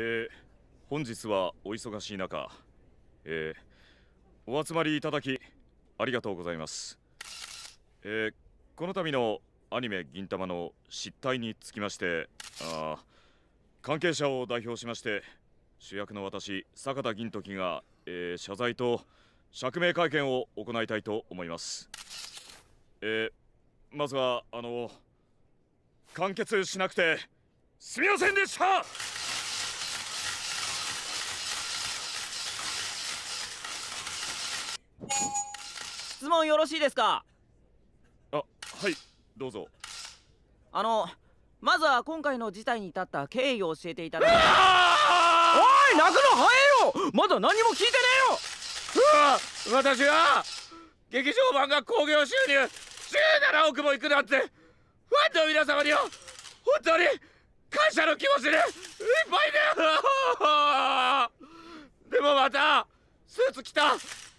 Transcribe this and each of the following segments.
えー、本日はお忙しい中、えー、お集まりいただきありがとうございます、えー、この度のアニメ「銀魂」の失態につきましてあ関係者を代表しまして主役の私坂田銀時が、えー、謝罪と釈明会見を行いたいと思います、えー、まずはあの完結しなくてすみませんでした質問よろしいですかあはいどうぞあのまずは今回の事態に至った経緯を教えていただきおい泣くの早えよまだ何も聞いてねえようわ私は劇場版が興行収入17億もいくなんてファンの皆様には本当に感謝の気持ちでいっぱいだよ でもまたスーツ着た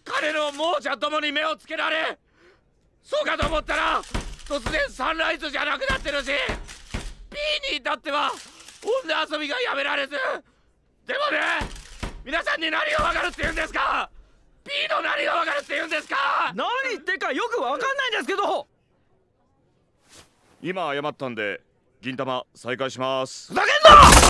彼の亡者どもに目をつけられそうかと思ったら突然サンライズじゃなくなってるし B に至っては女遊びがやめられずでもね皆さんに何がわかるって言うんですか P の何がわかるって言うんですか何言ってかよくわかんないんですけど今謝ったんで銀玉再開しますふざけんな